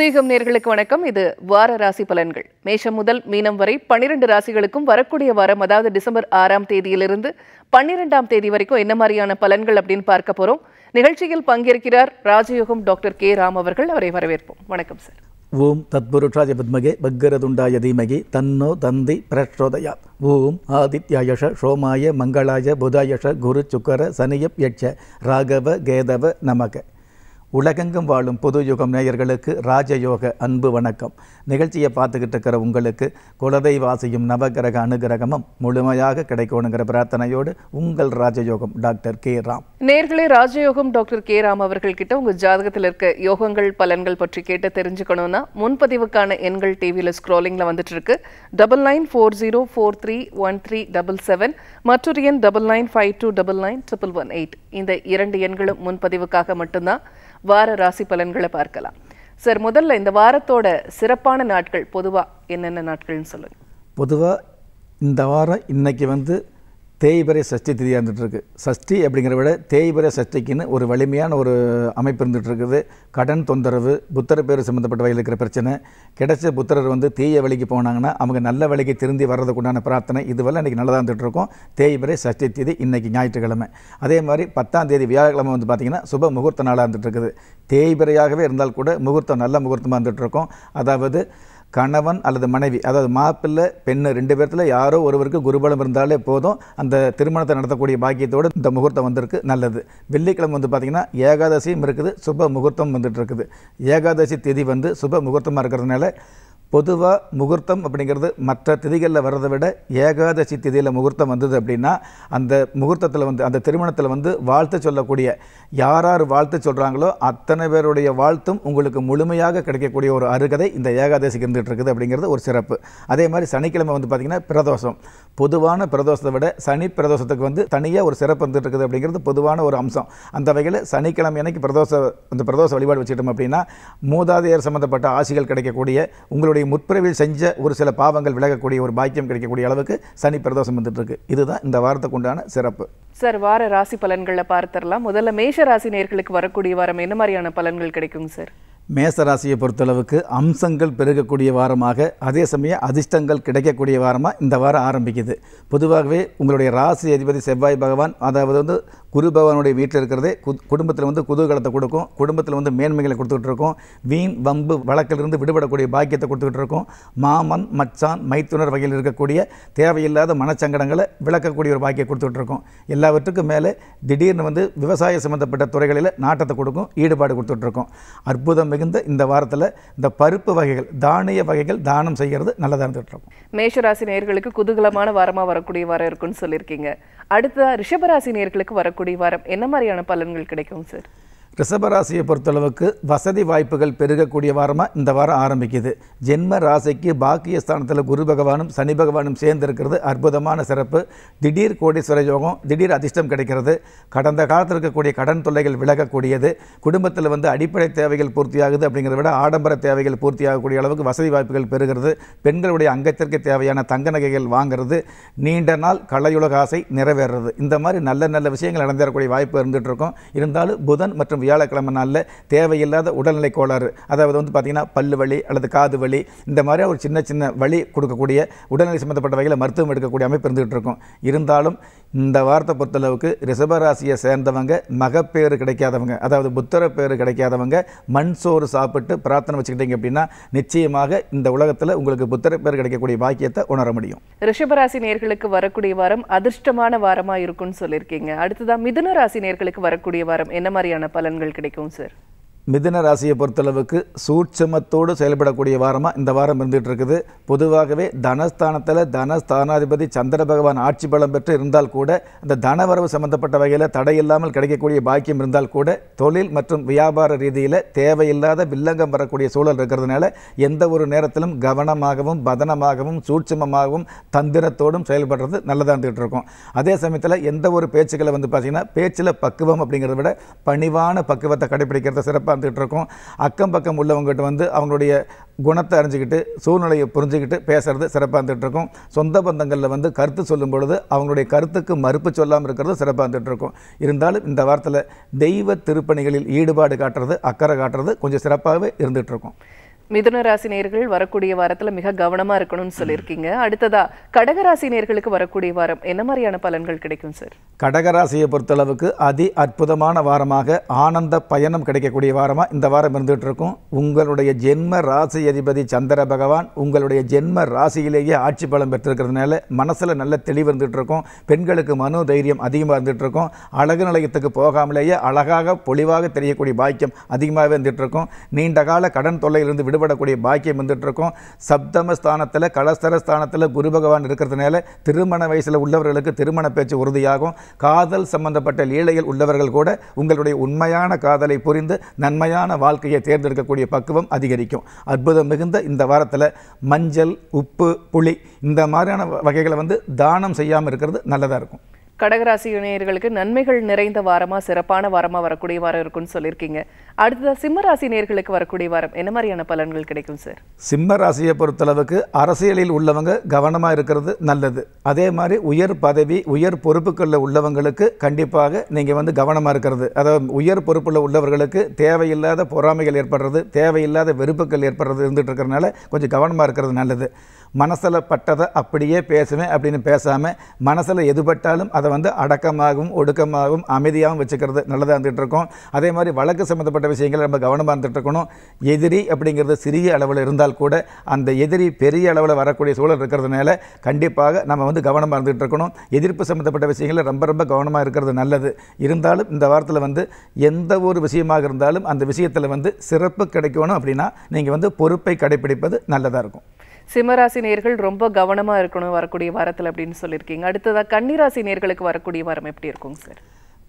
உதயகம் நேர்களுக்கு வணக்கம் இது வார ராசி பலன்கள் மேஷம் முதல் மீனம் வரை பன்னிரண்டு ராசிகளுக்கும் வரக்கூடிய வாரம் அதாவது டிசம்பர் ஆறாம் தேதியிலிருந்து பன்னிரெண்டாம் தேதி வரைக்கும் என்ன மாதிரியான பலன்கள் அப்படின்னு பார்க்க போறோம் நிகழ்ச்சியில் பங்கேற்கிறார் ராஜயோகம் டாக்டர் கே ராம் அவர்கள் அவரை வரவேற்போம் வணக்கம் சார் ஓம் தத்புருஷாய பத்மகே பக்ரதுண்டாய தீமகி தன்னோ தந்தி பிரச்சோதயா ஓம் ஆதித்யாயஷ சோமாய மங்களாய புதாயஷ குரு சுக்கர சனியப் யட்ச ராகவ கேதவ நமக உலகெங்கும் வாழும் பொது யுகம் நேயர்களுக்கு ராஜயோக அன்பு வணக்கம் நிகழ்ச்சியை பார்த்துக்கிட்டு இருக்கிற உங்களுக்கு குலதெய்வாசியும் நவகிரக அனுகிரகமும் முழுமையாக கிடைக்கணுங்கிற பிரார்த்தனையோடு உங்கள் ராஜயோகம் டாக்டர் கே ராம் நேர்களே ராஜயோகம் டாக்டர் கே ராம் அவர்கள் கிட்ட உங்க ஜாதகத்தில் இருக்க யோகங்கள் பலன்கள் பற்றி கேட்டு தெரிஞ்சுக்கணும்னா முன்பதிவுக்கான எண்கள் டிவியில் ஸ்க்ரோலிங்கில் வந்துட்டு இருக்கு double nine four zero four three one three double seven மற்றொரு எண் double nine five two double nine triple one eight இந்த இரண்டு எண்களும் முன்பதிவுக்காக மட்டும்தான் வார ராசி பலன்களை பார்க்கலாம் சார் முதல்ல இந்த வாரத்தோட சிறப்பான நாட்கள் பொதுவாக என்னென்ன நாட்கள்னு சொல்லுங்கள் பொதுவாக இந்த வாரம் இன்னைக்கு வந்து தேய்பரை சஷ்டி திதி இருந்துகிட்ருக்கு சஷ்டி அப்படிங்கிற விட தேய்பிறை சஷ்டிக்குன்னு ஒரு வலிமையான ஒரு அமைப்பு இருந்துகிட்ருக்குது கடன் தொந்தரவு புத்தர் பேர் சம்மந்தப்பட்ட வகையில் இருக்கிற பிரச்சனை கிடைச்ச புத்திரர் வந்து தீய வழிக்கு போனாங்கன்னா அவங்க நல்ல வழிக்கு திருந்தி வர்றதுக்குண்டான பிரார்த்தனை இதுவெல்லாம் இன்றைக்கி நல்லதாக இருந்துகிட்ருக்கோம் தேய்பரை சஷ்டி திதி இன்றைக்கி ஞாயிற்றுக்கிழமை அதே மாதிரி பத்தாம் தேதி வியாழக்கிழமை வந்து பார்த்திங்கன்னா சுப முகூர்த்த நாளாக இருந்துகிட்ருக்குது தேய்பிரையாகவே இருந்தால் கூட முகூர்த்தம் நல்ல முகூர்த்தமாக இருந்துகிட்ருக்கோம் அதாவது கணவன் அல்லது மனைவி அதாவது மாப்பிள்ளை பெண்ணு ரெண்டு பேர்த்தில் யாரோ ஒருவருக்கு குருபலம் இருந்தாலே போதும் அந்த திருமணத்தை நடத்தக்கூடிய பாக்கியத்தோடு இந்த முகூர்த்தம் வந்திருக்கு நல்லது வெள்ளிக்கிழமை வந்து பார்த்திங்கன்னா ஏகாதசியும் இருக்குது சுப முகூர்த்தம் வந்துட்டு இருக்குது ஏகாதசி திதி வந்து சுப முகூர்த்தமாக இருக்கிறதுனால பொதுவாக முகூர்த்தம் அப்படிங்கிறது மற்ற திதிகளில் வர்றதை விட ஏகாதசி திதியில் முகூர்த்தம் வந்தது அப்படின்னா அந்த முகூர்த்தத்தில் வந்து அந்த திருமணத்தில் வந்து வாழ்த்து சொல்லக்கூடிய யார் யார் வாழ்த்து சொல்கிறாங்களோ அத்தனை பேருடைய வாழ்த்தும் உங்களுக்கு முழுமையாக கிடைக்கக்கூடிய ஒரு அருகதை இந்த ஏகாதசிக்கு இருந்துகிட்டு இருக்குது அப்படிங்கிறது ஒரு சிறப்பு அதே மாதிரி சனிக்கிழமை வந்து பார்த்திங்கன்னா பிரதோஷம் பொதுவான பிரதோஷத்தை விட சனி பிரதோஷத்துக்கு வந்து தனியாக ஒரு சிறப்பு வந்துட்டு இருக்குது அப்படிங்கிறது பொதுவான ஒரு அம்சம் அந்த வகையில் சனிக்கிழமை எனக்கு பிரதோஷ அந்த பிரதோஷ வழிபாடு வச்சுட்டோம் அப்படின்னா மூதாதையர் சம்மந்தப்பட்ட ஆசைகள் கிடைக்கக்கூடிய உங்களுடைய முற்பிறவில் செஞ்ச ஒரு சில பாவங்கள் விலகக்கூடிய ஒரு பாக்கியம் கிடைக்கக்கூடிய அளவுக்கு சனி பிரதோஷம் வந்துட்டு இருக்கு இதுதான் இந்த வாரத்துக்கு உண்டான சிறப்பு சார் வார ராசி பலன்களை பார்த்துடலாம் முதல்ல மேஷ ராசி நேர்களுக்கு வரக்கூடிய வாரம் என்ன மாதிரியான பலன்கள் கிடைக்கும் சார் மேசராசியை பொறுத்தளவுக்கு அம்சங்கள் பெருகக்கூடிய வாரமாக அதே சமயம் அதிர்ஷ்டங்கள் கிடைக்கக்கூடிய வாரமாக இந்த வாரம் ஆரம்பிக்குது பொதுவாகவே உங்களுடைய ராசி அதிபதி செவ்வாய் பகவான் அதாவது வந்து குரு பகவானுடைய வீட்டில் இருக்கிறதே குடும்பத்தில் வந்து குதூகலத்தை கொடுக்கும் குடும்பத்தில் வந்து மேன்மைகளை கொடுத்துக்கிட்டு இருக்கும் வீண் வம்பு வழக்கிலிருந்து விடுபடக்கூடிய பாக்கியத்தை கொடுத்துக்கிட்டு இருக்கும் மாமன் மச்சான் மைத்துனர் வகையில் இருக்கக்கூடிய தேவையில்லாத மனச்சங்கடங்களை விளக்கக்கூடிய ஒரு பாக்கியம் கொடுத்துக்கிட்டு இருக்கும் எல்லாவற்றுக்கும் மேலே திடீர்னு வந்து விவசாய சம்மந்தப்பட்ட துறைகளில் நாட்டத்தை கொடுக்கும் ஈடுபாடு கொடுத்துட்டு அற்புதம் மிகுந்த இந்த வாரத்தில் இந்த பருப்பு வகைகள் தானிய வகைகள் தானம் செய்கிறது நல்லதாக இருந்துகிட்டு இருக்கும் மேஷராசி நேர்களுக்கு குதூகலமான வாரமாக வரக்கூடிய வாரம் இருக்குன்னு சொல்லியிருக்கீங்க அடுத்த ரிஷபராசி நேர்களுக்கு வரக்கூடிய வரக்கூடிய வாரம் என்ன மாதிரியான பலன்கள் கிடைக்கும் சார் ரிஷபராசியை பொறுத்தளவுக்கு வசதி வாய்ப்புகள் பெருகக்கூடிய வாரமாக இந்த வாரம் ஆரம்பிக்குது ஜென்ம ராசிக்கு பாக்கிய ஸ்தானத்தில் குரு பகவானும் சனி பகவானும் சேர்ந்திருக்கிறது அற்புதமான சிறப்பு திடீர் கோடீஸ்வர யோகம் திடீர் அதிர்ஷ்டம் கிடைக்கிறது கடந்த காலத்தில் இருக்கக்கூடிய கடன் தொல்லைகள் விலகக்கூடியது குடும்பத்தில் வந்து அடிப்படை தேவைகள் பூர்த்தியாகுது அப்படிங்கிறத விட ஆடம்பர தேவைகள் பூர்த்தியாகக்கூடிய அளவுக்கு வசதி வாய்ப்புகள் பெறுகிறது பெண்களுடைய அங்கத்திற்கு தேவையான தங்க நகைகள் வாங்கிறது நீண்ட நாள் கலையுலக ஆசை நிறைவேறுறது இந்த மாதிரி நல்ல நல்ல விஷயங்கள் நடந்தேறக்கூடிய வாய்ப்பு இருந்துகிட்டு இருக்கும் இருந்தாலும் புதன் மற்றும் வியாழக்கிழமை நாளில் தேவையில்லாத உடல்நிலை கோளாறு அதாவது வந்து பார்த்திங்கன்னா பல்லு வலி அல்லது காது வலி இந்த மாதிரி ஒரு சின்ன சின்ன வழி கொடுக்கக்கூடிய உடல்நிலை சம்மந்தப்பட்ட வகையில் மருத்துவம் எடுக்கக்கூடிய அமைப்பு இருந்துகிட்டு இருக்கும் இருந்தாலும் இந்த வார்த்தை பொறுத்தளவுக்கு ரிஷபராசியை சேர்ந்தவங்க மகப்பேறு கிடைக்காதவங்க அதாவது புத்தர பேர் கிடைக்காதவங்க மண் சோறு சாப்பிட்டு பிரார்த்தனை வச்சுக்கிட்டீங்க அப்படின்னா நிச்சயமாக இந்த உலகத்தில் உங்களுக்கு புத்தர பேர் கிடைக்கக்கூடிய பாக்கியத்தை உணர முடியும் ரிஷபராசி நேர்களுக்கு வரக்கூடிய வாரம் அதிர்ஷ்டமான வாரமாக இருக்கும்னு சொல்லியிருக்கீங்க அடுத்ததான் மிதுன ராசி நேர்களுக்கு வரக்கூடிய வாரம் என்ன மாதிரியான பலன்கள் கிடைக்கும் சார் மிதுன ராசியை பொறுத்தளவுக்கு சூட்சமத்தோடு செயல்படக்கூடிய வாரமாக இந்த வாரம் இருந்துகிட்டு இருக்குது பொதுவாகவே தனஸ்தானத்தில் தனஸ்தானாதிபதி சந்திர பகவான் ஆட்சி பலம் பெற்று இருந்தால் கூட அந்த தனவரவு சம்பந்தப்பட்ட வகையில் தடையில்லாமல் கிடைக்கக்கூடிய பாக்கியம் இருந்தால் கூட தொழில் மற்றும் வியாபார ரீதியில் தேவையில்லாத வில்லங்கம் வரக்கூடிய சூழல் இருக்கிறதுனால எந்த ஒரு நேரத்திலும் கவனமாகவும் பதனமாகவும் சூட்சமமாகவும் தந்திரத்தோடும் செயல்படுறது நல்லதாக இருந்துகிட்டு இருக்கும் அதே சமயத்தில் எந்த ஒரு பேச்சுக்களை வந்து பார்த்திங்கன்னா பேச்சில் பக்குவம் அப்படிங்கிறத விட பணிவான பக்குவத்தை கடைபிடிக்கிறத சிறப்பாக பார்த்துக்கிட்டு இருக்கோம் அக்கம் பக்கம் உள்ளவங்ககிட்ட வந்து அவங்களுடைய குணத்தை அறிஞ்சிக்கிட்டு சூழ்நிலையை புரிஞ்சுக்கிட்டு பேசுகிறது சிறப்பாக இருந்துகிட்ருக்கும் சொந்த பந்தங்களில் வந்து கருத்து சொல்லும் பொழுது அவங்களுடைய கருத்துக்கு மறுப்பு சொல்லாமல் இருக்கிறது சிறப்பாக இருந்துகிட்ருக்கும் இருந்தாலும் இந்த வாரத்தில் தெய்வ திருப்பணிகளில் ஈடுபாடு காட்டுறது அக்கறை காட்டுறது கொஞ்சம் சிறப்பாகவே இருந்துகிட்ருக்கும் மிதுன ராசி நேர்கள் வரக்கூடிய வாரத்தில் மிக கவனமாக இருக்கணும்னு சொல்லியிருக்கீங்க அடுத்ததா கடகராசி நேர்களுக்கு வரக்கூடிய வாரம் என்ன மாதிரியான பலன்கள் கிடைக்கும் சார் கடகராசியை பொறுத்தளவுக்கு அதி அற்புதமான வாரமாக ஆனந்த பயணம் கிடைக்கக்கூடிய வாரமாக இந்த வாரம் இருந்துகிட்டு இருக்கும் உங்களுடைய ஜென்ம ராசி அதிபதி சந்திர பகவான் உங்களுடைய ஜென்ம ராசியிலேயே ஆட்சி பலம் பெற்றிருக்கிறதுனால மனசில் நல்ல தெளிவு இருந்துகிட்டு இருக்கும் பெண்களுக்கு மனோ தைரியம் அதிகமாக இருந்துகிட்டு இருக்கும் அழகு நிலையத்துக்கு போகாமலேயே அழகாக பொலிவாக தெரியக்கூடிய பாக்கியம் அதிகமாகவே இருந்துகிட்டு இருக்கும் நீண்ட கால கடன் தொல்லையிலிருந்து விடுபட்டு ஈடுபடக்கூடிய பாக்கியம் வந்துட்டு சப்தம ஸ்தானத்தில் கலஸ்தர ஸ்தானத்தில் குரு பகவான் இருக்கிறதுனால திருமண வயசில் உள்ளவர்களுக்கு திருமண பேச்சு உறுதியாகும் காதல் சம்பந்தப்பட்ட லீலைகள் உள்ளவர்கள் கூட உங்களுடைய உண்மையான காதலை புரிந்து நன்மையான வாழ்க்கையை தேர்ந்தெடுக்கக்கூடிய பக்குவம் அதிகரிக்கும் அற்புதம் மிகுந்த இந்த வாரத்தில் மஞ்சள் உப்பு புளி இந்த மாதிரியான வகைகளை வந்து தானம் செய்யாமல் இருக்கிறது நல்லதாக இருக்கும் கடகராசி இணையர்களுக்கு நன்மைகள் நிறைந்த வாரமாக சிறப்பான வாரமாக வரக்கூடிய வாரம் இருக்குன்னு சொல்லியிருக்கீங்க அடுத்ததாக சிம்மராசி நேர்களுக்கு வரக்கூடிய வாரம் என்ன மாதிரியான பலன்கள் கிடைக்கும் சார் சிம்ம ராசியை பொறுத்தளவுக்கு அரசியலில் உள்ளவங்க கவனமாக இருக்கிறது நல்லது அதே மாதிரி உயர் பதவி உயர் பொறுப்புகளில் உள்ளவங்களுக்கு கண்டிப்பாக நீங்கள் வந்து கவனமாக இருக்கிறது அதாவது உயர் பொறுப்பில் உள்ளவர்களுக்கு தேவையில்லாத பொறாமைகள் ஏற்படுறது தேவையில்லாத வெறுப்புகள் ஏற்படுறது இருந்துகிட்டு இருக்கிறதுனால கொஞ்சம் கவனமாக இருக்கிறது நல்லது மனசில் பட்டதை அப்படியே பேசுவேன் அப்படின்னு பேசாமல் மனசில் எதுபட்டாலும் அதை வந்து அடக்கமாகவும் ஒடுக்கமாகவும் அமைதியாகவும் வச்சுக்கிறது நல்லதாக இருந்துகிட்டு இருக்கோம் அதே மாதிரி வழக்கு சம்மந்தப்பட்ட விஷயங்களை நம்ம கவனமாக இருந்துகிட்டு இருக்கணும் எதிரி அப்படிங்கிறது சிறிய அளவில் இருந்தால் கூட அந்த எதிரி பெரிய அளவில் வரக்கூடிய சூழல் இருக்கிறதுனால கண்டிப்பாக நம்ம வந்து கவனமாக இருந்துகிட்டு இருக்கணும் எதிர்ப்பு சம்மந்தப்பட்ட விஷயங்களில் ரொம்ப ரொம்ப கவனமாக இருக்கிறது நல்லது இருந்தாலும் இந்த வாரத்தில் வந்து எந்த ஒரு விஷயமாக இருந்தாலும் அந்த விஷயத்தில் வந்து சிறப்பு கிடைக்கணும் அப்படின்னா நீங்கள் வந்து பொறுப்பை கடைபிடிப்பது நல்லதாக இருக்கும் சிம்மராசி நேர்கள் ரொம்ப கவனமாக இருக்கணும் வரக்கூடிய வாரத்தில் அப்படின்னு சொல்லியிருக்கீங்க அடுத்ததாக கன்னிராசி நேர்களுக்கு வரக்கூடிய வாரம் எப்படி இருக்கும் சார்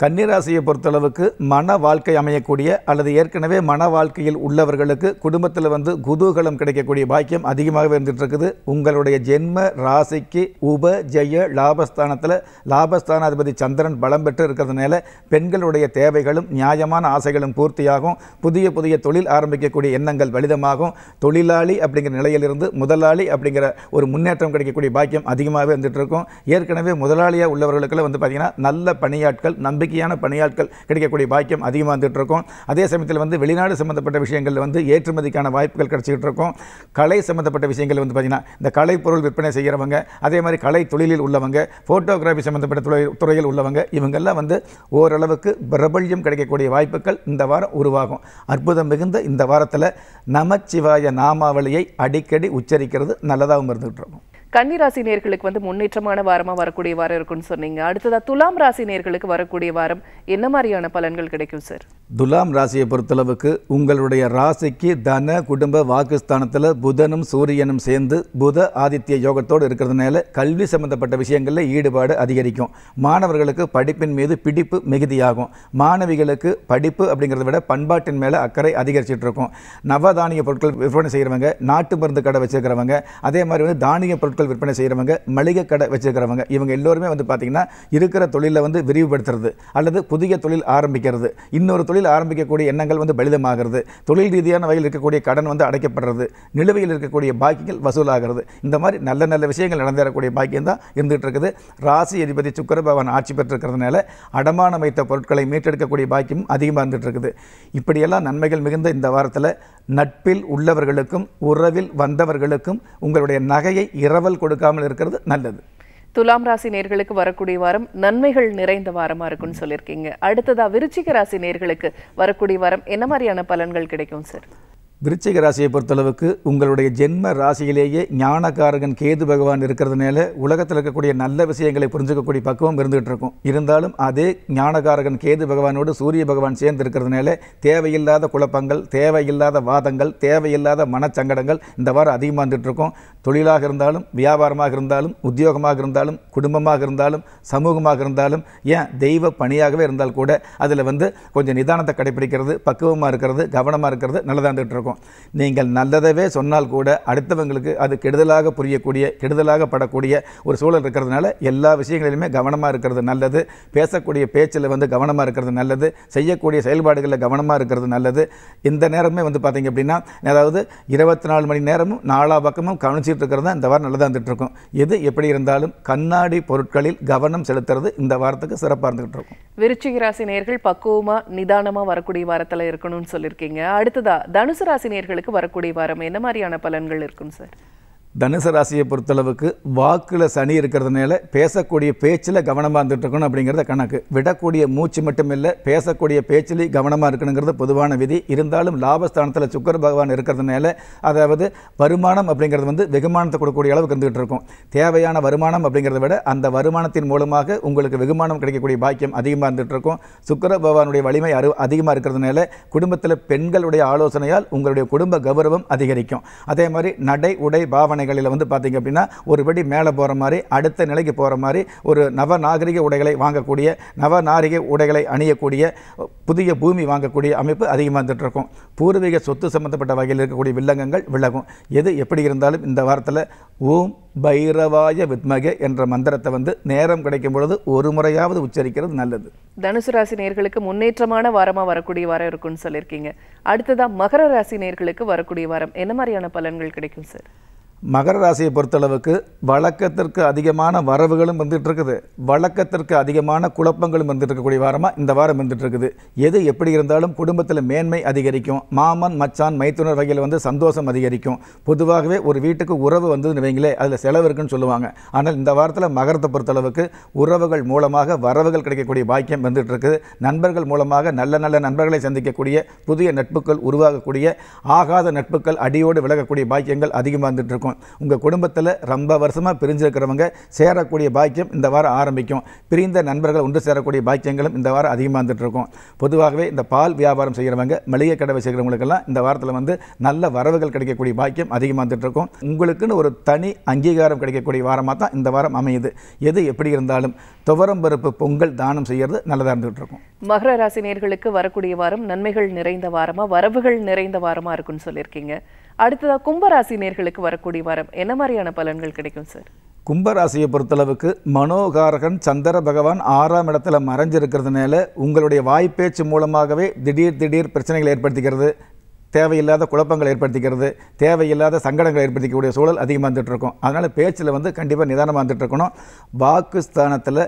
கன்னிராசியை பொறுத்தளவுக்கு மன வாழ்க்கை அமையக்கூடிய அல்லது ஏற்கனவே மன வாழ்க்கையில் உள்ளவர்களுக்கு குடும்பத்தில் வந்து குதூகலம் கிடைக்கக்கூடிய பாக்கியம் அதிகமாகவே இருந்துகிட்டு உங்களுடைய ஜென்ம ராசிக்கு உப ஜெய லாபஸ்தானத்தில் லாபஸ்தானாதிபதி சந்திரன் பலம் பெற்று இருக்கிறதுனால பெண்களுடைய தேவைகளும் நியாயமான ஆசைகளும் பூர்த்தியாகும் புதிய புதிய தொழில் ஆரம்பிக்கக்கூடிய எண்ணங்கள் வலிதமாகும் தொழிலாளி அப்படிங்கிற நிலையிலிருந்து முதலாளி அப்படிங்கிற ஒரு முன்னேற்றம் கிடைக்கக்கூடிய பாக்கியம் அதிகமாகவே இருந்துகிட்டு ஏற்கனவே முதலாளியாக உள்ளவர்களுக்கெல்லாம் வந்து பார்த்திங்கன்னா நல்ல பணியாட்கள் நம்பிக்கை எண்ணிக்கையான பணியாட்கள் கிடைக்கக்கூடிய பாக்கியம் அதிகமாக வந்துட்டு இருக்கும் அதே சமயத்தில் வந்து வெளிநாடு சம்மந்தப்பட்ட விஷயங்கள் வந்து ஏற்றுமதிக்கான வாய்ப்புகள் கிடச்சிக்கிட்டு இருக்கும் கலை சம்மந்தப்பட்ட விஷயங்கள் வந்து பார்த்திங்கன்னா இந்த கலைப்பொருள் விற்பனை செய்கிறவங்க அதே மாதிரி கலை தொழிலில் உள்ளவங்க ஃபோட்டோகிராஃபி சம்மந்தப்பட்ட தொழில் துறையில் உள்ளவங்க இவங்கெல்லாம் வந்து ஓரளவுக்கு பிரபல்யம் கிடைக்கக்கூடிய வாய்ப்புகள் இந்த வாரம் உருவாகும் அற்புதம் மிகுந்த இந்த வாரத்தில் நமச்சிவாய நாமாவளியை அடிக்கடி உச்சரிக்கிறது நல்லதாகவும் இருந்துகிட்டு இருக்கும் கன்னிராசி நேர்களுக்கு வந்து முன்னேற்றமான வாரமாக வரக்கூடிய வாரம் இருக்குன்னு சொன்னீங்க அடுத்ததாக துலாம் ராசி நேர்களுக்கு வரக்கூடிய வாரம் என்ன மாதிரியான பலன்கள் கிடைக்கும் சார் துலாம் ராசியை பொறுத்தளவுக்கு உங்களுடைய ராசிக்கு தன குடும்ப வாக்குஸ்தானத்தில் புதனும் சூரியனும் சேர்ந்து புத ஆதித்ய யோகத்தோடு இருக்கிறதுனால கல்வி சம்பந்தப்பட்ட விஷயங்களில் ஈடுபாடு அதிகரிக்கும் மாணவர்களுக்கு படிப்பின் மீது பிடிப்பு மிகுதியாகும் மாணவிகளுக்கு படிப்பு அப்படிங்கிறத விட பண்பாட்டின் மேலே அக்கறை அதிகரிச்சுட்டு இருக்கும் நவதானிய பொருட்கள் விற்பனை செய்கிறவங்க நாட்டு மருந்து கடை வச்சுருக்கிறவங்க அதே மாதிரி வந்து தானிய பொருட்கள் விற்பனை செய்கிறவங்க மளிகை கடை வச்சுருக்கிறவங்க இவங்க எல்லோருமே வந்து பார்த்திங்கன்னா இருக்கிற தொழிலை வந்து விரிவுபடுத்துறது அல்லது புதிய தொழில் ஆரம்பிக்கிறது இன்னொரு தொழில் தொழில் ஆரம்பிக்கக்கூடிய எண்ணங்கள் வந்து பலிதமாகிறது தொழில் ரீதியான வகையில் இருக்கக்கூடிய கடன் வந்து அடைக்கப்படுறது நிலுவையில் இருக்கக்கூடிய பாக்கியங்கள் வசூலாகிறது இந்த மாதிரி நல்ல நல்ல விஷயங்கள் நடந்தேறக்கூடிய பாக்கியம் தான் இருந்துகிட்டு இருக்குது ராசி அதிபதி சுக்கர பகவான் ஆட்சி பெற்றிருக்கிறதுனால அடமானம் வைத்த பொருட்களை மீட்டெடுக்கக்கூடிய பாக்கியம் அதிகமாக இருந்துகிட்டு இருக்குது இப்படியெல்லாம் நன்மைகள் மிகுந்த இந்த வாரத்தில் நட்பில் உள்ளவர்களுக்கும் உறவில் வந்தவர்களுக்கும் உங்களுடைய நகையை இரவல் கொடுக்காமல் இருக்கிறது நல்லது துலாம் ராசி நேர்களுக்கு வரக்கூடிய வாரம் நன்மைகள் நிறைந்த வாரமா இருக்கும்னு சொல்லியிருக்கீங்க அடுத்ததா விருச்சிக ராசி நேர்களுக்கு வரக்கூடிய வாரம் என்ன மாதிரியான பலன்கள் கிடைக்கும் சார் விருச்சிக ராசியை பொறுத்தளவுக்கு உங்களுடைய ஜென்ம ராசியிலேயே ஞானகாரகன் கேது பகவான் இருக்கிறதுனால உலகத்தில் இருக்கக்கூடிய நல்ல விஷயங்களை புரிஞ்சுக்கக்கூடிய பக்குவம் இருந்துகிட்டு இருக்கும் இருந்தாலும் அதே ஞானகாரகன் கேது பகவானோடு சூரிய பகவான் சேர்ந்து இருக்கிறதுனால தேவையில்லாத குழப்பங்கள் தேவையில்லாத வாதங்கள் தேவையில்லாத மனச்சங்கடங்கள் இந்த வாரம் அதிகமாக இருந்துகிட்டு இருக்கும் தொழிலாக இருந்தாலும் வியாபாரமாக இருந்தாலும் உத்தியோகமாக இருந்தாலும் குடும்பமாக இருந்தாலும் சமூகமாக இருந்தாலும் ஏன் தெய்வ பணியாகவே இருந்தால் கூட அதில் வந்து கொஞ்சம் நிதானத்தை கடைபிடிக்கிறது பக்குவமாக இருக்கிறது கவனமாக இருக்கிறது நல்லதாண்டுகிட்டு இருக்கும் நீங்கள் நல்லதவே சொன்னால் கூட அடுத்தவங்களுக்கு அது கெடுதலாக புரியக்கூடிய கெடுதலாக படக்கூடிய ஒரு சூழல் இருக்கிறதுனால எல்லா விஷயங்களிலுமே கவனமாக இருக்கிறது நல்லது பேசக்கூடிய பேச்சில் வந்து கவனமாக இருக்கிறது நல்லது செய்யக்கூடிய செயல்பாடுகளில் கவனமாக இருக்கிறது நல்லது இந்த நேரமே வந்து பார்த்தீங்க அப்படின்னா அதாவது இருபத்தி நாலு மணி நேரமும் நாலா பக்கமும் கவனிச்சு பேசிகிட்டு இருக்கிறது தான் இந்த வாரம் நல்லதாக இருந்துகிட்டு இருக்கும் எது எப்படி இருந்தாலும் கண்ணாடி பொருட்களில் கவனம் செலுத்துறது இந்த வாரத்துக்கு சிறப்பாக இருந்துகிட்டு இருக்கும் விருச்சிக ராசி நேர்கள் பக்குவமாக நிதானமாக வரக்கூடிய வாரத்தில் இருக்கணும்னு சொல்லியிருக்கீங்க அடுத்ததாக தனுசு ராசி நேர்களுக்கு வரக்கூடிய வாரம் என்ன மாதிரியான பலன்கள் இருக்கும் சார் தனுசு ராசியை பொறுத்தளவுக்கு வாக்கில் சனி இருக்கிறதுனால பேசக்கூடிய பேச்சில் கவனமாக இருந்துட்டு இருக்கணும் அப்படிங்கிறத கணக்கு விடக்கூடிய மூச்சு மட்டும் இல்லை பேசக்கூடிய பேச்சிலையும் கவனமாக இருக்கணுங்கிறது பொதுவான விதி இருந்தாலும் லாபஸ்தானத்தில் சுக்கர பகவான் இருக்கிறதுனால அதாவது வருமானம் அப்படிங்கிறது வந்து வெகுமானத்தை கொடுக்கக்கூடிய அளவுக்கு இருந்துகிட்டு இருக்கும் தேவையான வருமானம் அப்படிங்கிறத விட அந்த வருமானத்தின் மூலமாக உங்களுக்கு வெகுமானம் கிடைக்கக்கூடிய பாக்கியம் அதிகமாக இருந்துகிட்டு இருக்கும் சுக்கர பகவானுடைய வலிமை அரு அதிகமாக இருக்கிறதுனால குடும்பத்தில் பெண்களுடைய ஆலோசனையால் உங்களுடைய குடும்ப கௌரவம் அதிகரிக்கும் அதே மாதிரி நடை உடை பாவனை மருத்துவமனைகளில் வந்து பார்த்திங்க அப்படின்னா ஒரு மேலே போகிற மாதிரி அடுத்த நிலைக்கு போகிற மாதிரி ஒரு நவநாகரிக உடைகளை வாங்கக்கூடிய நவநாகரிக உடைகளை அணியக்கூடிய புதிய பூமி வாங்கக்கூடிய அமைப்பு அதிகமாக வந்துட்டு இருக்கும் பூர்வீக சொத்து சம்பந்தப்பட்ட வகையில் இருக்கக்கூடிய வில்லங்கங்கள் விலகும் எது எப்படி இருந்தாலும் இந்த வாரத்தில் ஓம் பைரவாய வித்மக என்ற மந்திரத்தை வந்து நேரம் கிடைக்கும் பொழுது ஒரு முறையாவது உச்சரிக்கிறது நல்லது தனுசு ராசி நேர்களுக்கு முன்னேற்றமான வாரமாக வரக்கூடிய வாரம் இருக்கும்னு சொல்லியிருக்கீங்க அடுத்ததான் மகர ராசி நேர்களுக்கு வரக்கூடிய வாரம் என்ன மாதிரியான பலன்கள் கிடைக்கும் சார் மகர ராசியை பொறுத்தளவுக்கு வழக்கத்திற்கு அதிகமான வரவுகளும் வந்துட்டு இருக்குது வழக்கத்திற்கு அதிகமான குழப்பங்களும் வந்துட்டு இருக்கக்கூடிய வாரமாக இந்த வாரம் வந்துட்டு இருக்குது எது எப்படி இருந்தாலும் குடும்பத்தில் மேன்மை அதிகரிக்கும் மாமன் மச்சான் மைத்துனர் வகையில் வந்து சந்தோஷம் அதிகரிக்கும் பொதுவாகவே ஒரு வீட்டுக்கு உறவு வந்ததுன்னு வைங்களே அதில் செலவு இருக்குன்னு சொல்லுவாங்க ஆனால் இந்த வாரத்தில் மகரத்தை பொறுத்தளவுக்கு உறவுகள் மூலமாக வரவுகள் கிடைக்கக்கூடிய பாக்கியம் வந்துட்டு இருக்குது நண்பர்கள் மூலமாக நல்ல நல்ல நண்பர்களை சந்திக்கக்கூடிய புதிய நட்புகள் உருவாகக்கூடிய ஆகாத நட்புகள் அடியோடு விலகக்கூடிய பாக்கியங்கள் அதிகமாக வந்துட்டு இருக்கும் உங்கள் குடும்பத்தில் ரொம்ப வருஷமாக பிரிஞ்சிருக்கிறவங்க சேரக்கூடிய பாக்கியம் இந்த வாரம் ஆரம்பிக்கும் பிரிந்த நண்பர்கள் ஒன்று சேரக்கூடிய பாக்கியங்களும் இந்த வாரம் அதிகமாக இருந்துகிட்டு இருக்கும் பொதுவாகவே இந்த பால் வியாபாரம் செய்கிறவங்க மளிகை கடவை செய்கிறவங்களுக்கெல்லாம் இந்த வாரத்தில் வந்து நல்ல வரவுகள் கிடைக்கக்கூடிய பாக்கியம் அதிகமாக வந்துட்டு இருக்கும் உங்களுக்குன்னு ஒரு தனி அங்கீகாரம் கிடைக்கக்கூடிய வாரமாக தான் இந்த வாரம் அமையுது எது எப்படி இருந்தாலும் துவரம் பருப்பு பொங்கல் தானம் செய்கிறது நல்லதாக இருந்துகிட்டு இருக்கும் மகர ராசினியர்களுக்கு வரக்கூடிய வாரம் நன்மைகள் நிறைந்த வாரமாக வரவுகள் நிறைந்த வாரமாக இருக்குன்னு சொல்லியிருக்கீங்க அடுத்ததாக கும்பராசி நேர்களுக்கு வரக்கூடிய வாரம் என்ன மாதிரியான பலன்கள் கிடைக்கும் சார் கும்பராசியை பொறுத்தளவுக்கு மனோகாரகன் சந்திர பகவான் ஆறாம் இடத்துல மறைஞ்சிருக்கிறதுனால உங்களுடைய வாய்ப்பேச்சு மூலமாகவே திடீர் திடீர் பிரச்சனைகள் ஏற்படுத்திக்கிறது தேவையில்லாத குழப்பங்கள் ஏற்படுத்திக்கிறது தேவையில்லாத சங்கடங்கள் ஏற்படுத்திக்கக்கூடிய சூழல் அதிகமாக இருக்கும் அதனால் பேச்சில் வந்து கண்டிப்பாக நிதானமாக வந்துட்டுருக்கணும் இருக்கணும் ஸ்தானத்தில்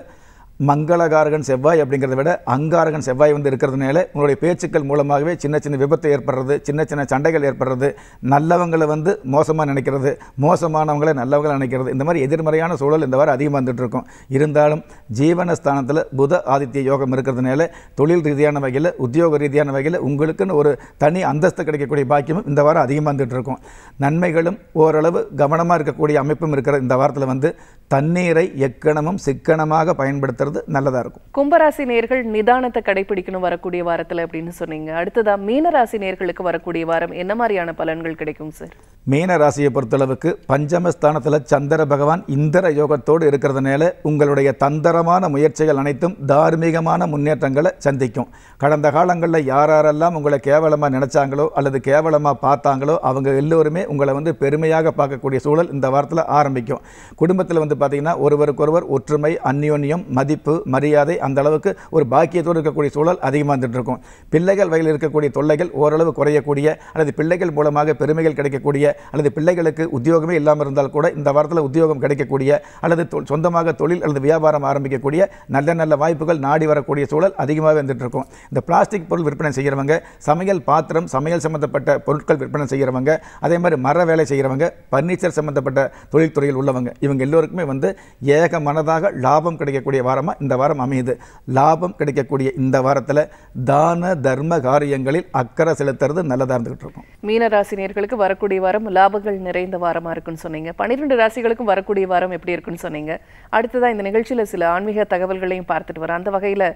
மங்களகாரகன் செவ்வாய் அப்படிங்கிறத விட அங்காரகன் செவ்வாய் வந்து இருக்கிறதுனால உங்களுடைய பேச்சுக்கள் மூலமாகவே சின்ன சின்ன விபத்து ஏற்படுறது சின்ன சின்ன சண்டைகள் ஏற்படுறது நல்லவங்களை வந்து மோசமாக நினைக்கிறது மோசமானவங்களை நல்லவங்களை நினைக்கிறது இந்த மாதிரி எதிர்மறையான சூழல் இந்த வாரம் அதிகமாக வந்துட்டு இருக்கும் இருந்தாலும் ஜீவனஸ்தானத்தில் புத ஆதித்ய யோகம் இருக்கிறதுனால தொழில் ரீதியான வகையில் உத்தியோக ரீதியான வகையில் உங்களுக்குன்னு ஒரு தனி அந்தஸ்து கிடைக்கக்கூடிய பாக்கியமும் இந்த வாரம் அதிகமாக வந்துட்டு இருக்கும் நன்மைகளும் ஓரளவு கவனமாக இருக்கக்கூடிய அமைப்பும் இருக்கிற இந்த வாரத்தில் வந்து தண்ணீரை எக்கணமும் சிக்கனமாக பயன்படுத்துறது நல்லதாக இருக்கும் கும்பராசி நேர்கள் நிதானத்தை கடைபிடிக்கணும் வரக்கூடிய வாரத்தில் அப்படின்னு சொன்னீங்க அடுத்ததாக மீனராசி நேர்களுக்கு வரக்கூடிய வாரம் என்ன மாதிரியான பலன்கள் கிடைக்கும் சார் மீன ராசியை பொறுத்தளவுக்கு பஞ்சமஸ்தானத்தில் சந்திர பகவான் இந்திர யோகத்தோடு இருக்கிறதுனால உங்களுடைய தந்திரமான முயற்சிகள் அனைத்தும் தார்மீகமான முன்னேற்றங்களை சந்திக்கும் கடந்த காலங்களில் யாரெல்லாம் உங்களை கேவலமாக நினச்சாங்களோ அல்லது கேவலமாக பார்த்தாங்களோ அவங்க எல்லோருமே உங்களை வந்து பெருமையாக பார்க்கக்கூடிய சூழல் இந்த வாரத்தில் ஆரம்பிக்கும் குடும்பத்தில் வந்து வந்து பார்த்திங்கன்னா ஒருவருக்கொருவர் ஒற்றுமை அந்யோன்யம் மதிப்பு மரியாதை அந்த அளவுக்கு ஒரு பாக்கியத்தோடு இருக்கக்கூடிய சூழல் அதிகமாக இருந்துட்டுருக்கும் பிள்ளைகள் வகையில் இருக்கக்கூடிய தொல்லைகள் ஓரளவு குறையக்கூடிய அல்லது பிள்ளைகள் மூலமாக பெருமைகள் கிடைக்கக்கூடிய அல்லது பிள்ளைகளுக்கு உத்தியோகமே இல்லாமல் இருந்தால் கூட இந்த வாரத்தில் உத்தியோகம் கிடைக்கக்கூடிய அல்லது சொந்தமாக தொழில் அல்லது வியாபாரம் ஆரம்பிக்கக்கூடிய நல்ல நல்ல வாய்ப்புகள் நாடி வரக்கூடிய சூழல் அதிகமாக வந்துட்டுருக்கும் இந்த பிளாஸ்டிக் பொருள் விற்பனை செய்கிறவங்க சமையல் பாத்திரம் சமையல் சம்மந்தப்பட்ட பொருட்கள் விற்பனை செய்கிறவங்க அதே மாதிரி மர வேலை செய்கிறவங்க பர்னிச்சர் சம்மந்தப்பட்ட தொழில்துறையில் உள்ளவங்க இவங்க எல்லோருக்குமே எல்லாமே வந்து ஏக மனதாக லாபம் கிடைக்கக்கூடிய வாரமாக இந்த வாரம் அமையுது லாபம் கிடைக்கக்கூடிய இந்த வாரத்தில் தான தர்ம காரியங்களில் அக்கறை செலுத்துறது நல்லதாக இருந்துகிட்டு இருக்கும் மீனராசினியர்களுக்கு வரக்கூடிய வாரம் லாபங்கள் நிறைந்த வாரமாக இருக்குன்னு சொன்னீங்க பன்னிரெண்டு ராசிகளுக்கும் வரக்கூடிய வாரம் எப்படி இருக்குன்னு சொன்னீங்க அடுத்ததாக இந்த நிகழ்ச்சியில் சில ஆன்மீக தகவல்களையும் பார்த்துட்டு வரோம் அந்த வகையில்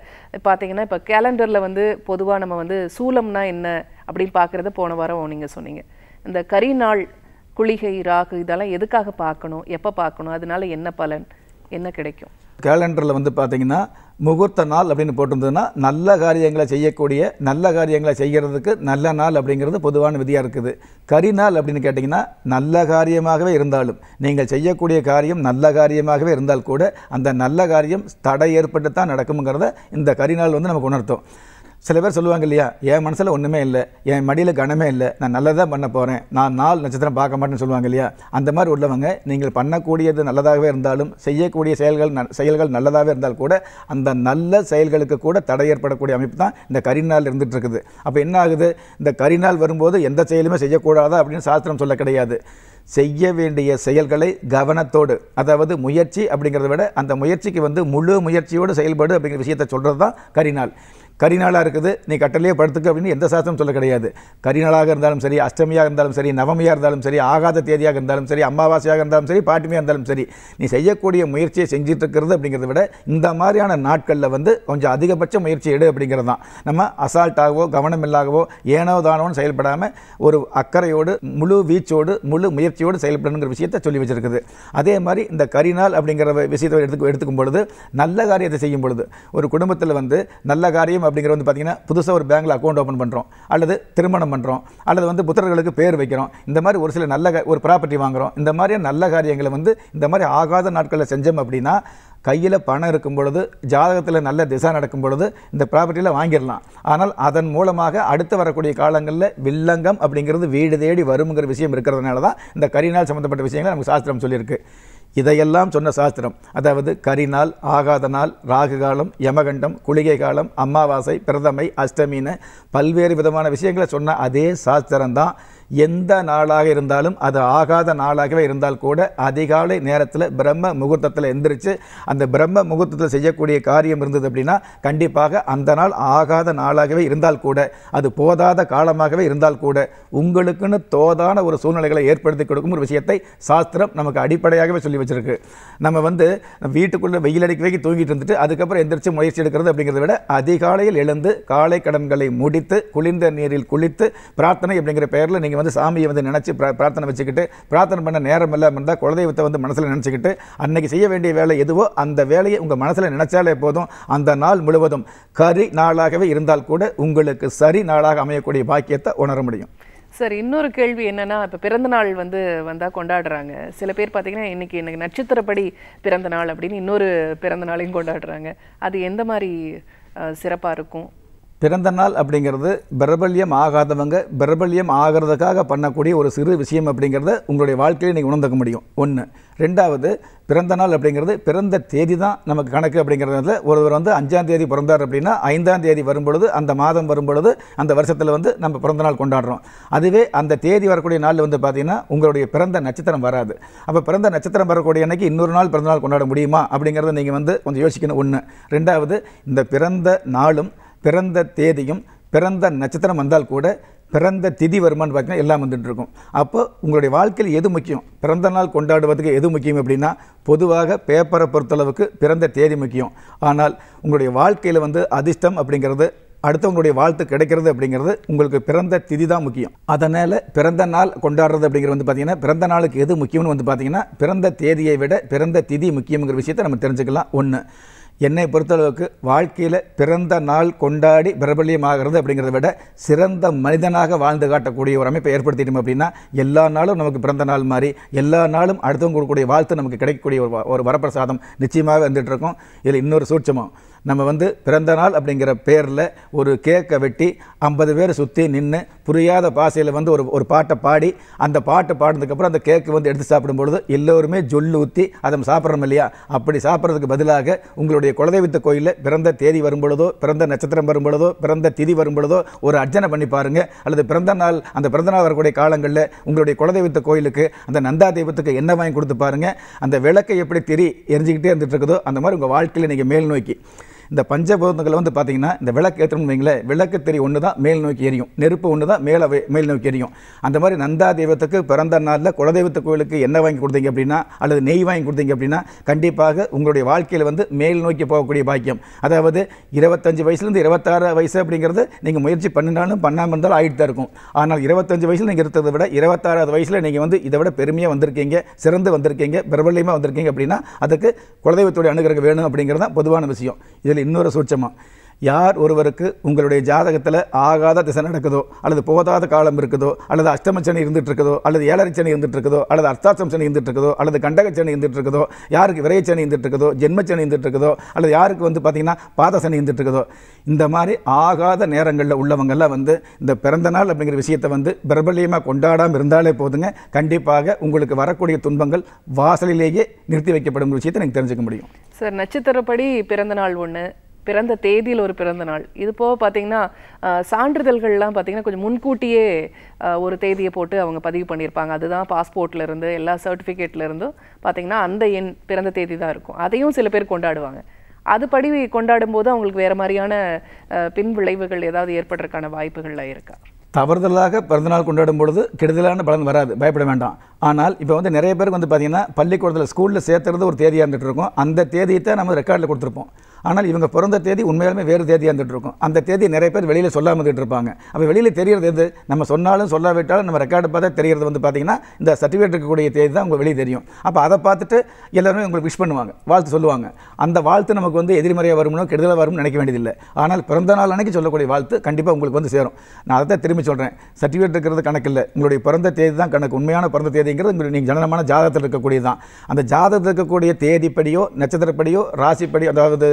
பார்த்தீங்கன்னா இப்போ கேலண்டரில் வந்து பொதுவாக நம்ம வந்து சூலம்னா என்ன அப்படின்னு பார்க்குறத போன வாரம் நீங்கள் சொன்னீங்க இந்த கரி நாள் குளிகை ராகு இதெல்லாம் எதுக்காக பார்க்கணும் எப்போ பார்க்கணும் அதனால என்ன பலன் என்ன கிடைக்கும் கேலண்டரில் வந்து பார்த்தீங்கன்னா முகூர்த்த நாள் அப்படின்னு போட்டிருந்ததுன்னா நல்ல காரியங்களை செய்யக்கூடிய நல்ல காரியங்களை செய்கிறதுக்கு நல்ல நாள் அப்படிங்கிறது பொதுவான விதியாக இருக்குது கரி நாள் அப்படின்னு கேட்டிங்கன்னா நல்ல காரியமாகவே இருந்தாலும் நீங்கள் செய்யக்கூடிய காரியம் நல்ல காரியமாகவே இருந்தால் கூட அந்த நல்ல காரியம் தடை ஏற்பட்டு தான் நடக்குங்கிறத இந்த கரிநாள் வந்து நமக்கு உணர்த்தும் சில பேர் சொல்லுவாங்க இல்லையா என் மனசில் ஒன்றுமே இல்லை என் மடியில் கனமே இல்லை நான் நல்லதாக பண்ண போகிறேன் நான் நாள் நட்சத்திரம் பார்க்க மாட்டேன்னு சொல்லுவாங்க இல்லையா அந்த மாதிரி உள்ளவங்க நீங்கள் பண்ணக்கூடியது நல்லதாகவே இருந்தாலும் செய்யக்கூடிய செயல்கள் செயல்கள் நல்லதாகவே இருந்தால் கூட அந்த நல்ல செயல்களுக்கு கூட தடை ஏற்படக்கூடிய அமைப்பு தான் இந்த கரிநாள் இருந்துகிட்டு இருக்குது அப்போ என்ன ஆகுது இந்த கரிநாள் வரும்போது எந்த செயலுமே செய்யக்கூடாதா அப்படின்னு சாஸ்திரம் சொல்ல கிடையாது செய்ய வேண்டிய செயல்களை கவனத்தோடு அதாவது முயற்சி அப்படிங்கிறத விட அந்த முயற்சிக்கு வந்து முழு முயற்சியோடு செயல்பாடு அப்படிங்கிற விஷயத்தை சொல்கிறது தான் கரிநாள் கரிநாளாக இருக்குது நீ கட்டலையே படுத்துக்க அப்படின்னு எந்த சாஸ்திரம் சொல்ல கிடையாது கரிநாளாக இருந்தாலும் சரி அஷ்டமியாக இருந்தாலும் சரி நவமியாக இருந்தாலும் சரி ஆகாத தேதியாக இருந்தாலும் சரி அமாவாசையாக இருந்தாலும் சரி பாட்டுமையாக இருந்தாலும் சரி நீ செய்யக்கூடிய முயற்சியை செஞ்சுட்டு இருக்கிறது அப்படிங்கிறத விட இந்த மாதிரியான நாட்களில் வந்து கொஞ்சம் அதிகபட்ச முயற்சி எடு அப்படிங்கிறது தான் நம்ம அசால்ட்டாகவோ இல்லாகவோ ஏனோ தானோன்னு செயல்படாமல் ஒரு அக்கறையோடு முழு வீச்சோடு முழு முயற்சியோடு செயல்படணுங்கிற விஷயத்தை சொல்லி வச்சுருக்குது அதே மாதிரி இந்த கரிநாள் அப்படிங்கிற விஷயத்தை எடுத்து எடுத்துக்கும் பொழுது நல்ல காரியத்தை செய்யும் பொழுது ஒரு குடும்பத்தில் வந்து நல்ல காரியம் அப்படிங்கிற வந்து பார்த்தீங்கன்னா புதுசாக ஒரு பேங்க்கில் அக்கௌண்ட் ஓப்பன் பண்ணுறோம் அல்லது திருமணம் பண்ணுறோம் அல்லது வந்து புத்தர்களுக்கு பேர் வைக்கிறோம் இந்த மாதிரி ஒரு சில நல்ல ஒரு ப்ராப்பர்ட்டி வாங்குகிறோம் இந்த மாதிரியான நல்ல காரியங்களை வந்து இந்த மாதிரி ஆகாத நாட்களில் செஞ்சோம் அப்படின்னா கையில் பணம் இருக்கும் பொழுது ஜாதகத்தில் நல்ல திசை நடக்கும் பொழுது இந்த ப்ராப்பர்ட்டியில் வாங்கிடலாம் ஆனால் அதன் மூலமாக அடுத்து வரக்கூடிய காலங்களில் வில்லங்கம் அப்படிங்கிறது வீடு தேடி வருங்கிற விஷயம் இருக்கிறதுனால தான் இந்த கரிநாள் சம்மந்தப்பட்ட விஷயங்களை நமக்கு சாஸ்திரம் சொல்லியிருக்கு இதையெல்லாம் சொன்ன சாஸ்திரம் அதாவது கரிநாள் ஆகாத நாள் ராகு காலம் யமகண்டம் குளிகை காலம் அமாவாசை பிரதமை அஷ்டமின்னு பல்வேறு விதமான விஷயங்களை சொன்ன அதே சாஸ்திரம்தான் எந்த நாளாக இருந்தாலும் அது ஆகாத நாளாகவே இருந்தால் கூட அதிகாலை நேரத்தில் பிரம்ம முகூர்த்தத்தில் எந்திரிச்சு அந்த பிரம்ம முகூர்த்தத்தில் செய்யக்கூடிய காரியம் இருந்தது அப்படின்னா கண்டிப்பாக அந்த நாள் ஆகாத நாளாகவே இருந்தால் கூட அது போதாத காலமாகவே இருந்தால் கூட உங்களுக்குன்னு தோதான ஒரு சூழ்நிலைகளை ஏற்படுத்தி கொடுக்கும் ஒரு விஷயத்தை சாஸ்திரம் நமக்கு அடிப்படையாகவே சொல்லி வச்சிருக்கு நம்ம வந்து வீட்டுக்குள்ளே வெயில் அடிக்கவே தூங்கிட்டு இருந்துட்டு அதுக்கப்புறம் எந்திரிச்சு முயற்சி எடுக்கிறது அப்படிங்கிறத விட அதிகாலையில் எழுந்து காலை கடன்களை முடித்து குளிர்ந்த நீரில் குளித்து பிரார்த்தனை அப்படிங்கிற பெயரில் நீங்கள் நீங்கள் வந்து சாமியை வந்து நினச்சி பிரார்த்தனை வச்சுக்கிட்டு பிரார்த்தனை பண்ண நேரம் இல்லாமல் இருந்தால் குலதெய்வத்தை வந்து மனசில் நினச்சிக்கிட்டு அன்னைக்கு செய்ய வேண்டிய வேலை எதுவோ அந்த வேலையை உங்கள் மனசில் நினச்சாலே போதும் அந்த நாள் முழுவதும் கரி நாளாகவே இருந்தால் கூட உங்களுக்கு சரி நாளாக அமையக்கூடிய பாக்கியத்தை உணர முடியும் சார் இன்னொரு கேள்வி என்னென்னா இப்போ பிறந்த நாள் வந்து வந்தால் கொண்டாடுறாங்க சில பேர் பார்த்தீங்கன்னா இன்றைக்கி எனக்கு நட்சத்திரப்படி பிறந்த நாள் அப்படின்னு இன்னொரு பிறந்த நாளையும் கொண்டாடுறாங்க அது எந்த மாதிரி சிறப்பாக இருக்கும் பிறந்த நாள் அப்படிங்கிறது பிரபல்யம் ஆகாதவங்க பிரபல்யம் ஆகிறதுக்காக பண்ணக்கூடிய ஒரு சிறு விஷயம் அப்படிங்கிறத உங்களுடைய வாழ்க்கையில் நீங்கள் உணர்ந்துக்க முடியும் ஒன்று ரெண்டாவது பிறந்த நாள் அப்படிங்கிறது பிறந்த தேதி தான் நமக்கு கணக்கு அப்படிங்கிறதுல ஒருவர் வந்து அஞ்சாம் தேதி பிறந்தார் அப்படின்னா ஐந்தாம் தேதி வரும்பொழுது அந்த மாதம் வரும்பொழுது அந்த வருஷத்தில் வந்து நம்ம பிறந்த நாள் கொண்டாடுறோம் அதுவே அந்த தேதி வரக்கூடிய நாள் வந்து பார்த்திங்கன்னா உங்களுடைய பிறந்த நட்சத்திரம் வராது அப்போ பிறந்த நட்சத்திரம் வரக்கூடிய அன்னைக்கு இன்னொரு நாள் பிறந்த நாள் கொண்டாட முடியுமா அப்படிங்கிறத நீங்கள் வந்து கொஞ்சம் யோசிக்கணும் ஒன்று ரெண்டாவது இந்த பிறந்த நாளும் பிறந்த தேதியும் பிறந்த நட்சத்திரம் வந்தால் கூட பிறந்த திதி வருமானு பார்த்தீங்கன்னா எல்லாம் வந்துட்டு இருக்கும் அப்போ உங்களுடைய வாழ்க்கையில் எது முக்கியம் பிறந்த நாள் கொண்டாடுவதுக்கு எது முக்கியம் அப்படின்னா பொதுவாக பேப்பரை பொறுத்தளவுக்கு பிறந்த தேதி முக்கியம் ஆனால் உங்களுடைய வாழ்க்கையில் வந்து அதிர்ஷ்டம் அப்படிங்கிறது அடுத்தவங்களுடைய வாழ்த்து கிடைக்கிறது அப்படிங்கிறது உங்களுக்கு பிறந்த திதி தான் முக்கியம் அதனால் பிறந்த நாள் கொண்டாடுறது அப்படிங்கிறது வந்து பார்த்திங்கன்னா பிறந்த நாளுக்கு எது முக்கியம்னு வந்து பார்த்திங்கன்னா பிறந்த தேதியை விட பிறந்த திதி முக்கியங்கிற விஷயத்தை நம்ம தெரிஞ்சுக்கலாம் ஒன்று என்னை பொறுத்தளவுக்கு வாழ்க்கையில் பிறந்த நாள் கொண்டாடி பிரபல்யமாகிறது அப்படிங்கிறத விட சிறந்த மனிதனாக வாழ்ந்து காட்டக்கூடிய ஒரு அமைப்பை ஏற்படுத்திட்டோம் அப்படின்னா எல்லா நாளும் நமக்கு பிறந்த நாள் மாதிரி எல்லா நாளும் அடுத்தவங்க கொடுக்கக்கூடிய வாழ்த்து நமக்கு கிடைக்கக்கூடிய ஒரு ஒரு வரப்பிரசாதம் நிச்சயமாக வந்துட்டு இருக்கும் இதில் இன்னொரு சூட்சமும் நம்ம வந்து பிறந்த நாள் அப்படிங்கிற பேரில் ஒரு கேக்கை வெட்டி ஐம்பது பேர் சுற்றி நின்று புரியாத பாசையில் வந்து ஒரு ஒரு பாட்டை பாடி அந்த பாட்டு பாடினதுக்கப்புறம் அந்த கேக்கு வந்து எடுத்து சாப்பிடும்பொழுது எல்லோருமே ஜொல்லு ஊற்றி அதை சாப்பிட்றோம் இல்லையா அப்படி சாப்பிட்றதுக்கு பதிலாக உங்களுடைய குலதெய்வத்த கோயிலில் பிறந்த தேதி வரும்பொழுதோ பிறந்த நட்சத்திரம் வரும்பொழுதோ பிறந்த திதி வரும்பொழுதோ ஒரு அர்ச்சனை பண்ணி பாருங்கள் அல்லது பிறந்த நாள் அந்த பிறந்த நாள் வரக்கூடிய காலங்களில் உங்களுடைய குலதெய்வத்த கோயிலுக்கு அந்த நந்தா தெய்வத்துக்கு என்ன வாங்கி கொடுத்து பாருங்கள் அந்த விளக்கை எப்படி திரி எரிஞ்சிக்கிட்டே இருந்துகிட்டு இருக்குதோ அந்த மாதிரி உங்கள் வாழ்க்கையில் நீங்கள் மேல் நோக்கி இந்த பஞ்சபூதங்களை வந்து பார்த்திங்கன்னா இந்த விளக்கு ஏற்றணும்னு வைங்களேன் விளக்கு தெரிய ஒன்று தான் மேல் நோக்கி எரியும் நெருப்பு ஒன்று தான் மேலே மேல் நோக்கி எரியும் அந்த மாதிரி நந்தா தெய்வத்துக்கு பிறந்த நாளில் குலதெய்வத்து கோயிலுக்கு என்ன வாங்கி கொடுத்தீங்க அப்படின்னா அல்லது நெய் வாங்கி கொடுத்தீங்க அப்படின்னா கண்டிப்பாக உங்களுடைய வாழ்க்கையில் வந்து மேல் நோக்கி போகக்கூடிய பாக்கியம் அதாவது இருபத்தஞ்சு வயசுலேருந்து இருபத்தாறு வயசு அப்படிங்கிறது நீங்கள் முயற்சி பண்ணினாலும் பண்ணாமல் இருந்தாலும் ஆகிட்டு தான் இருக்கும் ஆனால் இருபத்தஞ்சு வயசில் நீங்கள் இருக்கிறத விட இருபத்தாறாவது வயசில் நீங்கள் வந்து இதை விட பெருமையாக வந்திருக்கீங்க சிறந்து வந்திருக்கீங்க பிரபல்யமாக வந்திருக்கீங்க அப்படின்னா அதுக்கு குலதெய்வத்துடைய அணுகிறக்கு வேணும் அப்படிங்கிறது தான் பொதுவான விஷயம் இதில் இன்னொரு சூட்சமாக யார் ஒருவருக்கு உங்களுடைய ஜாதகத்தில் ஆகாத திசை நடக்குதோ அல்லது போதாத காலம் இருக்குதோ அல்லது அஷ்டமச்சனை இருந்துட்டு இருக்குதோ அல்லது ஏழரைச்சனை இருந்துட்டு இருக்குதோ அல்லது அர்த்தாசம்சனை இருந்துட்டு இருக்குதோ அல்லது கண்டகச்சனை இருந்துட்டு இருக்குதோ யாருக்கு விரையச்சனை இருந்துட்டு இருக்குதோ ஜென்மச்சனை இருந்துட்டு இருக்குதோ அல்லது யாருக்கு வந்து பார்த்தீங்கன்னா பாதசனை இருந்துட்டு இருக்குதோ இந்த மாதிரி ஆகாத நேரங்களில் உள்ளவங்கெல்லாம் வந்து இந்த பிறந்த நாள் அப்படிங்கிற விஷயத்தை வந்து பிரபலியமாக கொண்டாடாமல் இருந்தாலே போதுங்க கண்டிப்பாக உங்களுக்கு வரக்கூடிய துன்பங்கள் வாசலிலேயே நிறுத்தி வைக்கப்படும் விஷயத்தை நீங்கள் தெரிஞ்சுக்க முடியும் சார் நட்சத்திரப்படி பிறந்த நாள் ஒன்று பிறந்த தேதியில் ஒரு பிறந்த நாள் இது போக பார்த்தீங்கன்னா சான்றிதழ்கள்லாம் பார்த்தீங்கன்னா கொஞ்சம் முன்கூட்டியே ஒரு தேதியை போட்டு அவங்க பதிவு பண்ணியிருப்பாங்க அதுதான் பாஸ்போர்ட்லேருந்து எல்லா சர்டிஃபிகேட்லேருந்தும் பார்த்தீங்கன்னா அந்த எண் பிறந்த தேதி தான் இருக்கும் அதையும் சில பேர் கொண்டாடுவாங்க படி கொண்டாடும் போது அவங்களுக்கு வேறு மாதிரியான பின் விளைவுகள் ஏதாவது ஏற்படுறதுக்கான வாய்ப்புகள்லாம் இருக்கா தவறுதலாக பிறந்தநாள் கொண்டாடும் பொழுது கெடுதலான பலன் வராது பயப்பட வேண்டாம் ஆனால் இப்போ வந்து நிறைய பேருக்கு வந்து பார்த்திங்கன்னா பள்ளிக்கூடத்தில் ஸ்கூலில் சேர்த்துறது ஒரு தேதியாக இருந்துகிட்டு இருக்கும் அந்த தேதியை தான் நம்ம ரெக்கார்டில் கொடுத்துருப்போம் ஆனால் இவங்க பிறந்த தேதி உண்மையாலுமே வேறு தேதியாக இருந்துட்டு இருக்கும் அந்த தேதி நிறைய பேர் வெளியில் சொல்லாமல் இருப்பாங்க அப்போ வெளியில் தெரியறது எது நம்ம சொன்னாலும் சொல்லாவிட்டாலும் நம்ம ரெக்கார்டு பார்த்தா தெரியறது வந்து பார்த்திங்கன்னா இந்த சர்டிஃபிகேட் இருக்கக்கூடிய தேதி தான் உங்களுக்கு வெளியே தெரியும் அப்போ அதை பார்த்துட்டு எல்லோருமே உங்களுக்கு விஷ் பண்ணுவாங்க வாழ்த்து சொல்லுவாங்க அந்த வாழ்த்து நமக்கு வந்து எதிர்மறையாக வரும்னோ கெடுதலாக வரும்னு நினைக்க வேண்டியதில்லை ஆனால் பிறந்த நாள் அன்னைக்கு சொல்லக்கூடிய வாழ்த்து கண்டிப்பாக உங்களுக்கு வந்து சேரும் நான் அதை தான் திரும்பி சொல்கிறேன் சர்டிஃபிகேட் இருக்கிறது கணக்கு இல்லை உங்களுடைய பிறந்த தேதி தான் கணக்கு உண்மையான பிறந்த தேதிங்கிறது உங்களுக்கு நீங்கள் ஜனனமான ஜாதகத்தில் இருக்கக்கூடியது தான் அந்த ஜாதகத்தில் இருக்கக்கூடிய தேதிப்படியோ நட்சத்திரப்படியோ ராசிப்படி அதாவது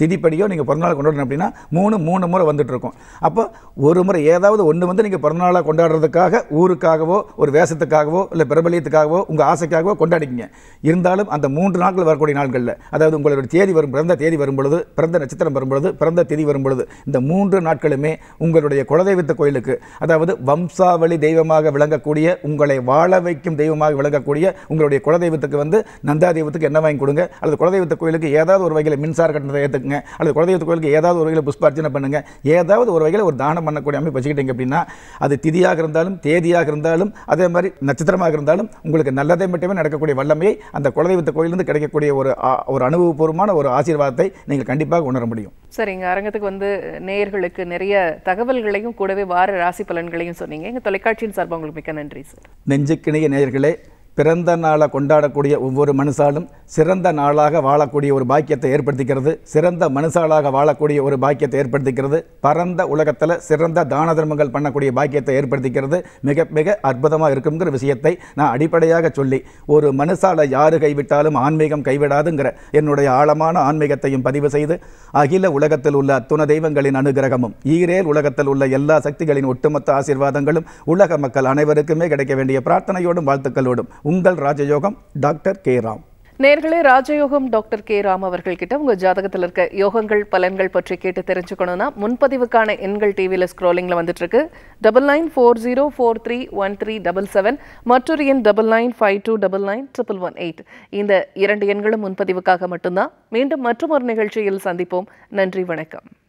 திதிப்படியோ நீங்கள் பிறந்தநாள் கொண்டாடணும் அப்படின்னா மூணு மூணு முறை வந்துட்டுருக்கும் அப்போ ஒரு முறை ஏதாவது ஒன்று வந்து நீங்கள் பிறந்தநாளாக கொண்டாடுறதுக்காக ஊருக்காகவோ ஒரு வேஷத்துக்காகவோ இல்லை பிரபலியத்துக்காகவோ உங்கள் ஆசைக்காகவோ கொண்டாடிங்க இருந்தாலும் அந்த மூன்று நாட்கள் வரக்கூடிய நாட்களில் அதாவது உங்களோட தேதி வரும் பிறந்த தேதி வரும் பொழுது பிறந்த நட்சத்திரம் வரும் பொழுது பிறந்த தேதி வரும் பொழுது இந்த மூன்று நாட்களுமே உங்களுடைய குலதெய்வத்த கோயிலுக்கு அதாவது வம்சாவளி தெய்வமாக விளங்கக்கூடிய உங்களை வாழ வைக்கும் தெய்வமாக விளங்கக்கூடிய உங்களுடைய குலதெய்வத்துக்கு வந்து நந்தா தெய்வத்துக்கு என்ன வாங்கி கொடுங்க அல்லது குலதெய்வத்த கோயிலுக்கு ஏதாவது ஒரு வகையில் மின்சார கட்டணம் நடந்ததை ஏற்றுக்குங்க அல்லது குலதெய்வத்து கோயிலுக்கு ஏதாவது ஒரு வகையில் புஷ்பார்ச்சனை பண்ணுங்கள் ஏதாவது ஒரு வகையில் ஒரு தானம் பண்ணக்கூடிய அமைப்பு வச்சுக்கிட்டீங்க அப்படின்னா அது திதியாக இருந்தாலும் தேதியாக இருந்தாலும் அதே மாதிரி நட்சத்திரமாக இருந்தாலும் உங்களுக்கு நல்லதை மட்டுமே நடக்கக்கூடிய வல்லமையை அந்த குலதெய்வத்து கோயிலிருந்து கிடைக்கக்கூடிய ஒரு ஒரு அனுபவபூர்வமான ஒரு ஆசீர்வாதத்தை நீங்கள் கண்டிப்பாக உணர முடியும் சரிங்க அரங்கத்துக்கு வந்து நேயர்களுக்கு நிறைய தகவல்களையும் கூடவே வார ராசி பலன்களையும் சொன்னீங்க எங்கள் தொலைக்காட்சியின் சார்பாக உங்களுக்கு மிக்க நன்றி சார் நெஞ்சுக்கிணைய நேயர்களே பிறந்த நாளை கொண்டாடக்கூடிய ஒவ்வொரு மனுஷாலும் சிறந்த நாளாக வாழக்கூடிய ஒரு பாக்கியத்தை ஏற்படுத்திக்கிறது சிறந்த மனுஷாலாக வாழக்கூடிய ஒரு பாக்கியத்தை ஏற்படுத்திக்கிறது பரந்த உலகத்தில் சிறந்த தான தர்மங்கள் பண்ணக்கூடிய பாக்கியத்தை ஏற்படுத்திக்கிறது மிக மிக அற்புதமாக இருக்குங்கிற விஷயத்தை நான் அடிப்படையாக சொல்லி ஒரு மனுஷாலை யார் கைவிட்டாலும் ஆன்மீகம் கைவிடாதுங்கிற என்னுடைய ஆழமான ஆன்மீகத்தையும் பதிவு செய்து அகில உலகத்தில் உள்ள அத்துண தெய்வங்களின் அனுகிரகமும் ஈரேல் உலகத்தில் உள்ள எல்லா சக்திகளின் ஒட்டுமொத்த ஆசீர்வாதங்களும் உலக மக்கள் அனைவருக்குமே கிடைக்க வேண்டிய பிரார்த்தனையோடும் வாழ்த்துக்களோடும் உங்கள் ராஜயோகம் டாக்டர் கே ராம் நேர்களே ராஜயோகம் டாக்டர் கே ராம் அவர்கள் கிட்ட உங்க ஜாதகத்தில் இருக்க யோகங்கள் பலன்கள் பற்றி கேட்டு தெரிஞ்சுக்கணும்னா முன்பதிவுக்கான எண்கள் டிவியில் ஸ்க்ரோலிங்கில் வந்துட்டு இருக்கு double nine four zero four three one three double seven மற்றொரு எண் double nine five two double nine triple one eight இந்த இரண்டு எண்களும் முன்பதிவுக்காக மட்டும்தான் மீண்டும் மற்றொரு நிகழ்ச்சியில் சந்திப்போம் நன்றி வணக்கம்